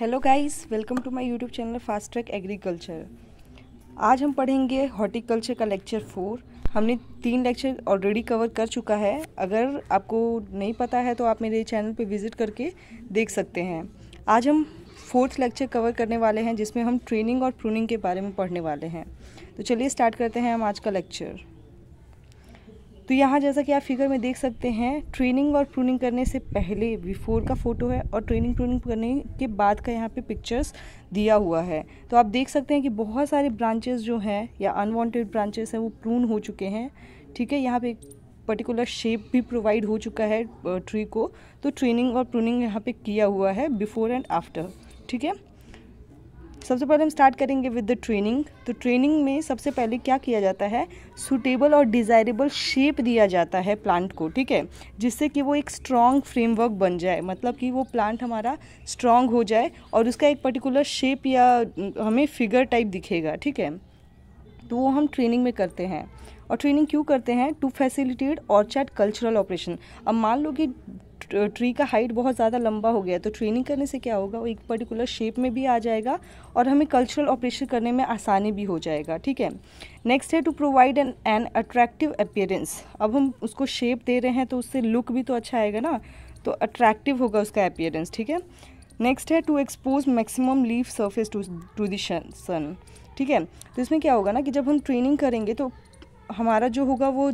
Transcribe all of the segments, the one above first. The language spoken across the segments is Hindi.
hello guys welcome to my YouTube channel fast track agriculture आज हम पढ़ेंगे हॉर्टिकल्चर का लेक्चर फोर हमने तीन लेक्चर ऑलरेडी कवर कर चुका है अगर आपको नहीं पता है तो आप मेरे चैनल पे विज़िट करके देख सकते हैं आज हम फोर्थ लेक्चर कवर करने वाले हैं जिसमें हम ट्रेनिंग और प्रूनिंग के बारे में पढ़ने वाले हैं तो चलिए स्टार्ट करते हैं हम आज का लेक्चर तो यहाँ जैसा कि आप फिगर में देख सकते हैं ट्रेनिंग और प्रूनिंग करने से पहले बिफोर का फ़ोटो है और ट्रेनिंग प्रूनिंग करने के बाद का यहाँ पे पिक्चर्स दिया हुआ है तो आप देख सकते हैं कि बहुत सारे ब्रांचेस जो हैं या अनवांटेड ब्रांचेस हैं वो प्रून हो चुके हैं ठीक है यहाँ पे पर्टिकुलर शेप भी प्रोवाइड हो चुका है ट्री को तो ट्रेनिंग और प्रूनिंग यहाँ पर किया हुआ है बिफोर एंड आफ्टर ठीक है सबसे पहले हम स्टार्ट करेंगे विद द ट्रेनिंग तो ट्रेनिंग में सबसे पहले क्या किया जाता है सुटेबल और डिज़ायरेबल शेप दिया जाता है प्लांट को ठीक है जिससे कि वो एक स्ट्रॉन्ग फ्रेमवर्क बन जाए मतलब कि वो प्लांट हमारा स्ट्रांग हो जाए और उसका एक पर्टिकुलर शेप या हमें फिगर टाइप दिखेगा ठीक है तो वो हम ट्रेनिंग में करते हैं और ट्रेनिंग क्यों करते हैं टू फैसिलिटेट और कल्चरल ऑपरेशन अब मान लो कि ट्री का हाइट बहुत ज़्यादा लंबा हो गया तो ट्रेनिंग करने से क्या होगा वो एक पर्टिकुलर शेप में भी आ जाएगा और हमें कल्चरल ऑपरेशन करने में आसानी भी हो जाएगा ठीक है नेक्स्ट है to provide an an attractive appearance अब हम उसको शेप दे रहे हैं तो उससे लुक भी तो अच्छा आएगा ना तो अट्रैक्टिव होगा उसका अपियरेंस ठीक है नेक्स्ट है to expose maximum leaf surface to to the sun ठीक है तो इसमें क्या होगा ना कि जब हम ट्रेनिंग करेंगे तो हमारा जो होगा वो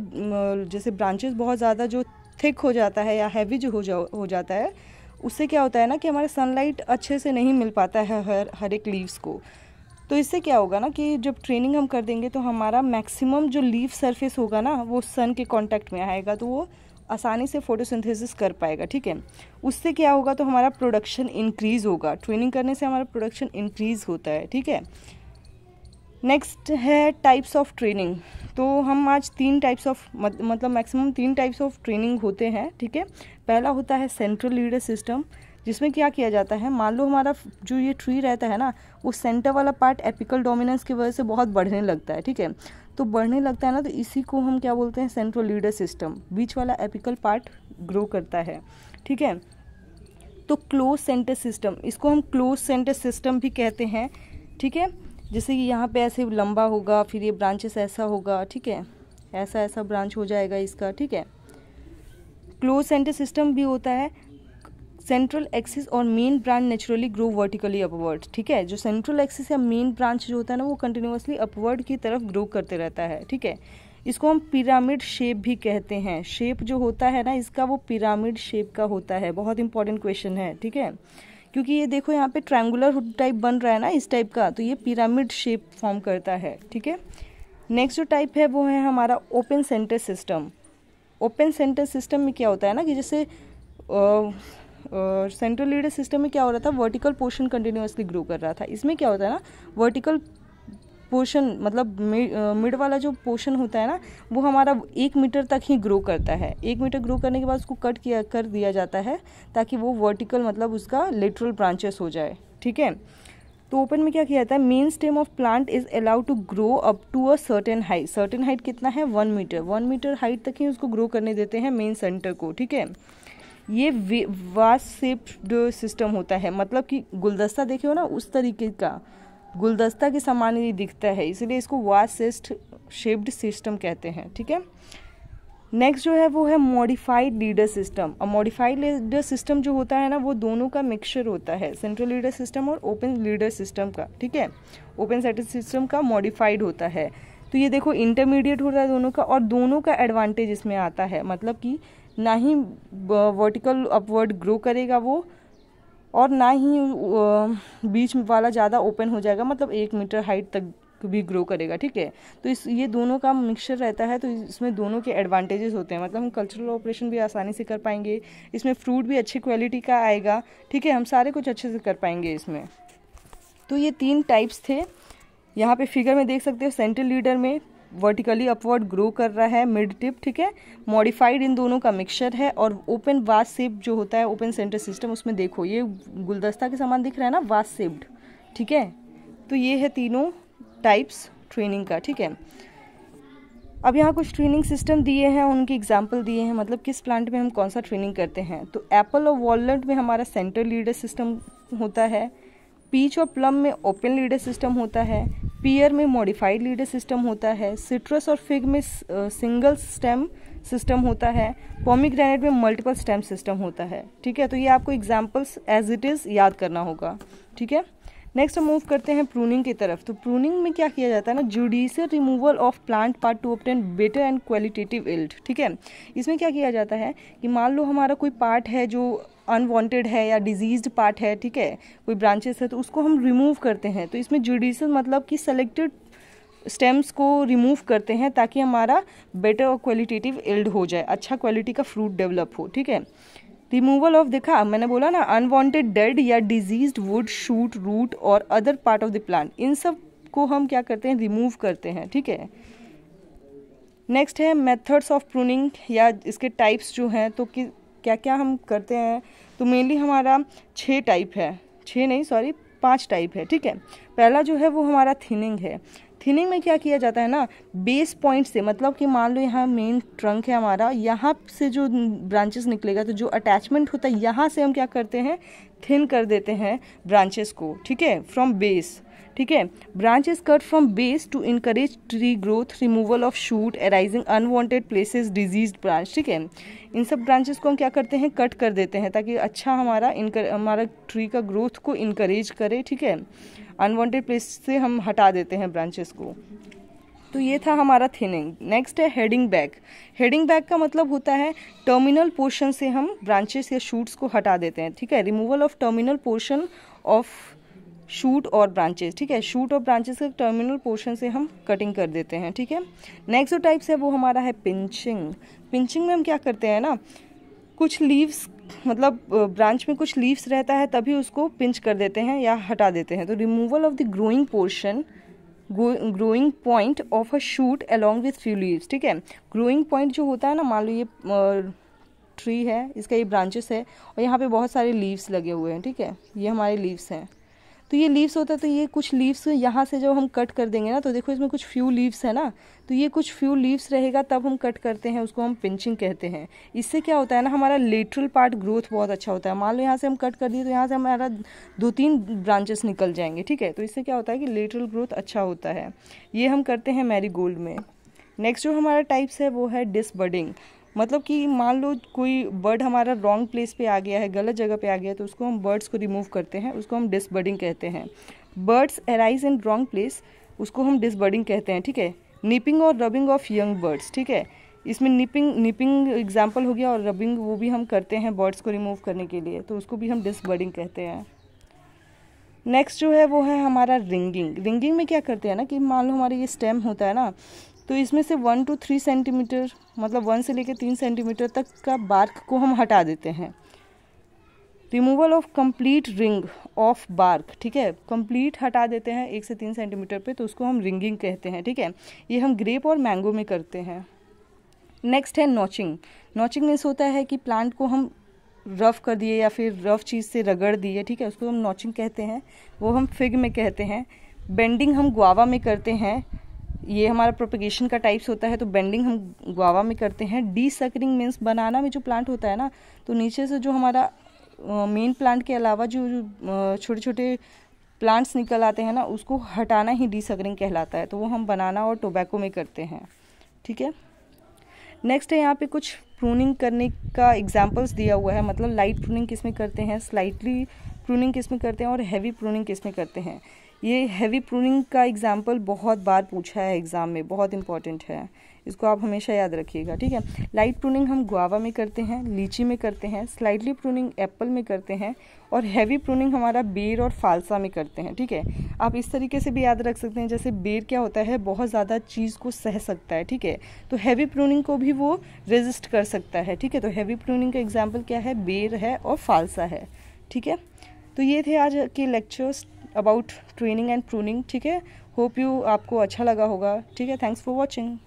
जैसे ब्रांचेस बहुत ज़्यादा जो थिक हो जाता है या हैवी जो हो जा हो जाता है उससे क्या होता है ना कि हमारे सनलाइट अच्छे से नहीं मिल पाता है हर हर एक लीव्स को तो इससे क्या होगा ना कि जब ट्रेनिंग हम कर देंगे तो हमारा मैक्सिमम जो लीव सरफेस होगा ना वो सन के कॉन्टैक्ट में आएगा तो वो आसानी से फोटोसिंथेसिस कर पाएगा ठीक है उससे क्या होगा तो हमारा प्रोडक्शन इंक्रीज़ होगा ट्रेनिंग करने से हमारा प्रोडक्शन इंक्रीज़ होता है ठीक है नेक्स्ट है टाइप्स ऑफ ट्रेनिंग तो हम आज तीन टाइप्स ऑफ मतलब मैक्सिमम तीन टाइप्स ऑफ ट्रेनिंग होते हैं ठीक है पहला होता है सेंट्रल लीडर सिस्टम जिसमें क्या किया जाता है मान लो हमारा जो ये ट्री रहता है ना वो सेंटर वाला पार्ट एपिकल डोमिनेंस की वजह से बहुत बढ़ने लगता है ठीक है तो बढ़ने लगता है ना तो इसी को हम क्या बोलते हैं सेंट्रल लीडर सिस्टम बीच वाला एपिकल पार्ट ग्रो करता है ठीक है तो क्लोज सेंटर सिस्टम इसको हम क्लोज सेंटर सिस्टम भी कहते हैं ठीक है जैसे कि यहाँ पे ऐसे लंबा होगा फिर ये ब्रांचेस ऐसा होगा ठीक है ऐसा ऐसा ब्रांच हो जाएगा इसका ठीक है क्लोज सेंटर सिस्टम भी होता है सेंट्रल एक्सिस और main branch naturally grow vertically upward ठीक है जो सेंट्रल एक्सिस या मेन ब्रांच जो होता है ना वो कंटिन्यूसली अपवर्ड की तरफ ग्रो करते रहता है ठीक है इसको हम पिरामिड शेप भी कहते हैं शेप जो होता है ना इसका वो पिरामिड शेप का होता है बहुत इंपॉर्टेंट क्वेश्चन है ठीक है क्योंकि ये देखो यहाँ पे ट्रायंगुलर हुड टाइप बन रहा है ना इस टाइप का तो ये पिरामिड शेप फॉर्म करता है ठीक है नेक्स्ट जो टाइप है वो है हमारा open centre system open centre system में क्या होता है ना कि जैसे सेंट्रल लीडर सिस्टम में क्या हो रहा था वर्टिकल पोर्शन कंटिन्यूसली ग्रो कर रहा था इसमें क्या होता है ना वर्टिकल पोर्शन मतलब मिड वाला जो पोर्शन होता है ना वो हमारा एक मीटर तक ही ग्रो करता है एक मीटर ग्रो करने के बाद उसको कट किया कर दिया जाता है ताकि वो वर्टिकल मतलब उसका लेटरल ब्रांचेस हो जाए ठीक है तो ओपन में क्या किया जाता है main stem of plant is allowed to grow up to a certain height certain height कितना है one metre one metre height तक ही उसको ग्रो करने देते हैं मेन सेंटर को ठीक है ये वास सेप्ड सिस्टम होता है मतलब कि गुलदस्ता देखे हो ना उस तरीके का गुलदस्ता के समान ही दिखता है इसलिए इसको वासिस्ट शेप्ड सिस्टम कहते हैं ठीक है नेक्स्ट जो है वो है मॉडिफाइड लीडर सिस्टम और मॉडिफाइड लीडर सिस्टम जो होता है ना वो दोनों का मिक्सचर होता है सेंट्रल लीडर सिस्टम और ओपन लीडर सिस्टम का ठीक है ओपन सेटल सिस्टम का मॉडिफाइड होता है तो ये देखो इंटरमीडिएट होता है दोनों का और दोनों का एडवांटेज इसमें आता है मतलब कि ना ही वर्टिकल अपवर्ड ग्रो करेगा वो और ना ही बीच वाला ज़्यादा ओपन हो जाएगा मतलब एक मीटर हाइट तक भी ग्रो करेगा ठीक है तो इस ये दोनों का मिक्सचर रहता है तो इसमें दोनों के एडवांटेजेस होते हैं मतलब हम कल्चरल ऑपरेशन भी आसानी से कर पाएंगे इसमें फ्रूट भी अच्छी क्वालिटी का आएगा ठीक है हम सारे कुछ अच्छे से कर पाएंगे इसमें तो ये तीन टाइप्स थे यहाँ पे फिगर में देख सकते हो सेंट्रल लीडर में वर्टिकली अपवर्ड ग्रो कर रहा है मिड टिप ठीक है मॉडिफाइड इन दोनों का मिक्सचर है और ओपन वास सेप जो होता है ओपन सेंटर सिस्टम उसमें देखो ये गुलदस्ता के समान दिख रहा है ना वास सेप्ड ठीक है तो ये है तीनों टाइप्स ट्रेनिंग का ठीक है अब यहाँ कुछ ट्रेनिंग सिस्टम दिए हैं उनके एग्जाम्पल दिए हैं मतलब किस प्लांट में हम कौन सा ट्रेनिंग करते हैं तो एप्पल और वॉलट में हमारा सेंटर लीडर सिस्टम होता है पीच और प्लम में ओपन लीडर सिस्टम होता है पियर में मॉडिफाइड लीडर सिस्टम होता है सिट्रस और फिग में सिंगल स्टेम सिस्टम होता है पोमीग्रेनेट में मल्टीपल स्टेम सिस्टम होता है ठीक है तो ये आपको एग्जाम्पल्स एज इट इज़ याद करना होगा ठीक है नेक्स्ट हम मूव करते हैं प्रूनिंग की तरफ तो प्रूनिंग में क्या किया जाता है ना judicial removal of plant part to obtain better and qualitative yield ठीक है इसमें क्या किया जाता है कि मान लो हमारा कोई पार्ट है जो अनवांटेड है या डिजीज्ड पार्ट है ठीक है कोई ब्रांचेस है तो उसको हम रिमूव करते हैं तो इसमें जुडिशियल मतलब कि सेलेक्टेड स्टेम्स को रिमूव करते हैं ताकि हमारा बेटर और क्वालिटेटिव इल्ड हो जाए अच्छा क्वालिटी का फ्रूट डेवलप हो ठीक है रिमूवल ऑफ देखा मैंने बोला ना अनवांटेड डेड या डिजीज वुड शूट रूट और other part of the plant इन सब को हम क्या करते हैं रिमूव करते हैं ठीक है नेक्स्ट है मेथड्स ऑफ प्रूनिंग या इसके टाइप्स जो हैं तो कि क्या क्या हम करते हैं तो मेनली हमारा छः टाइप है छः नहीं सॉरी पांच टाइप है ठीक है पहला जो है वो हमारा थिनिंग है थिनिंग में क्या किया जाता है ना बेस पॉइंट से मतलब कि मान लो यहाँ मेन ट्रंक है हमारा यहाँ से जो ब्रांचेस निकलेगा तो जो अटैचमेंट होता है यहाँ से हम क्या करते हैं थिन कर देते हैं ब्रांचेस को ठीक है फ्रॉम बेस ठीक है branch is cut from base to encourage tree growth removal of shoot arising unwanted places disease branch ठीक है इन सब ब्रांचेस को हम क्या करते हैं कट कर देते हैं ताकि अच्छा हमारा इनकर हमारा ट्री का ग्रोथ को इनकरेज करे ठीक है अनवांटेड प्लेस से हम हटा देते हैं ब्रांचेस को तो ये था हमारा थिनिंग नेक्स्ट है हेडिंग बैक हेडिंग बैक का मतलब होता है टर्मिनल पोर्शन से हम ब्रांचेस या शूट्स को हटा देते हैं ठीक है removal of terminal portion of shoot और ब्रांचेस ठीक है शूट और ब्रांचेस के टर्मिनल पोर्शन से हम कटिंग कर देते हैं ठीक है नेक्स्ट जो टाइप्स है वो हमारा है पिंचिंग पिंचिंग में हम क्या करते हैं ना कुछ लीव्स मतलब ब्रांच में कुछ लीव्स रहता है तभी उसको पिंच कर देते हैं या हटा देते हैं तो removal of the growing portion growing point of a shoot along with few leaves ठीक है ग्रोइंग पॉइंट जो होता है ना मान लो ये ट्री है इसका ये ब्रांचेस है और यहाँ पे बहुत सारे लीव्स लगे हुए हैं ठीक है ये हमारे लीव्स हैं तो ये लीव्स होता है तो ये कुछ लीव्स यहाँ से जब हम कट कर देंगे ना तो देखो इसमें कुछ फ्यू लीव्स है ना तो ये कुछ फ्यू लीव्स रहेगा तब हम कट करते हैं उसको हम पिंचिंग कहते हैं इससे क्या होता है ना हमारा लेटरल पार्ट ग्रोथ बहुत अच्छा होता है मान लो यहाँ से हम कट कर दिए तो यहाँ से हमारा दो तीन ब्रांचेस निकल जाएंगे ठीक है तो इससे क्या होता है कि लेटरल ग्रोथ अच्छा होता है ये हम करते हैं गोल्ड में नेक्स्ट जो हमारा टाइप्स है वो है डिसबडिंग मतलब कि मान लो कोई बर्ड हमारा रॉन्ग प्लेस पे आ गया है गलत जगह पे आ गया है तो उसको हम बर्ड्स को रिमूव करते हैं उसको हम डिसबर्डिंग कहते हैं buds arise in wrong place उसको हम डिसबर्डिंग कहते हैं ठीक है निपिंग और रबिंग ऑफ यंग बर्ड्स ठीक है इसमें निपिंग निपिंग एग्जाम्पल हो गया और रबिंग वो भी हम करते हैं बर्ड्स को रिमूव करने के लिए तो उसको भी हम डिसबर्डिंग कहते हैं नेक्स्ट जो है वो है हमारा रिंगिंग रिंगिंग में क्या करते हैं ना कि मान लो हमारे ये स्टेम होता है ना तो इसमें से वन टू थ्री सेंटीमीटर मतलब वन से लेकर तीन सेंटीमीटर तक का बार्क को हम हटा देते हैं removal of complete ring of bark ठीक है कंप्लीट हटा देते हैं एक से तीन सेंटीमीटर पे तो उसको हम रिंगिंग कहते हैं ठीक है ये हम ग्रेप और मैंगो में करते हैं नेक्स्ट है नॉचिंग नॉचिंग मीन्स होता है कि प्लांट को हम रफ कर दिए या फिर रफ चीज़ से रगड़ दिए ठीक है उसको हम नॉचिंग कहते हैं वो हम फिग में कहते हैं बेंडिंग हम गुआवा में करते हैं ये हमारा प्रोपिगेशन का टाइप्स होता है तो बेंडिंग हम गुआवा में करते हैं डी सकरिंग मीन्स बनाना में जो प्लांट होता है ना तो नीचे से जो हमारा मेन प्लांट के अलावा जो छोटे छोटे प्लांट्स निकल आते हैं ना उसको हटाना ही डी सकरिंग कहलाता है तो वो हम बनाना और टोबैको में करते हैं ठीक है नेक्स्ट है यहाँ पे कुछ प्रूनिंग करने का एग्जाम्पल्स दिया हुआ है मतलब लाइट प्रूनिंग किस में करते हैं स्लाइटली प्रूनिंग किस में करते हैं और हैवी प्रूनिंग किस में करते हैं ये हैवी प्रूनिंग का एग्जाम्पल बहुत बार पूछा है एग्ज़ाम में बहुत इंपॉर्टेंट है इसको आप हमेशा याद रखिएगा ठीक है लाइट प्रूनिंग हम गुआवा में करते हैं लीची में करते हैं स्लाइटली प्रूनिंग एप्पल में करते हैं और हैवी प्रूनिंग हमारा बेर और फालसा में करते हैं ठीक है आप इस तरीके से भी याद रख सकते हैं जैसे बेर क्या होता है बहुत ज़्यादा चीज़ को सह सकता है ठीक है तो हैवी प्रूनिंग को भी वो रेजिस्ट कर सकता है ठीक है तो हैवी प्रूनिंग का एग्जाम्पल क्या है बेर है और फालसा है ठीक है तो ये थे आज के lectures about training and pruning ठीक है होप यू आपको अच्छा लगा होगा ठीक है थैंक्स फॉर वॉचिंग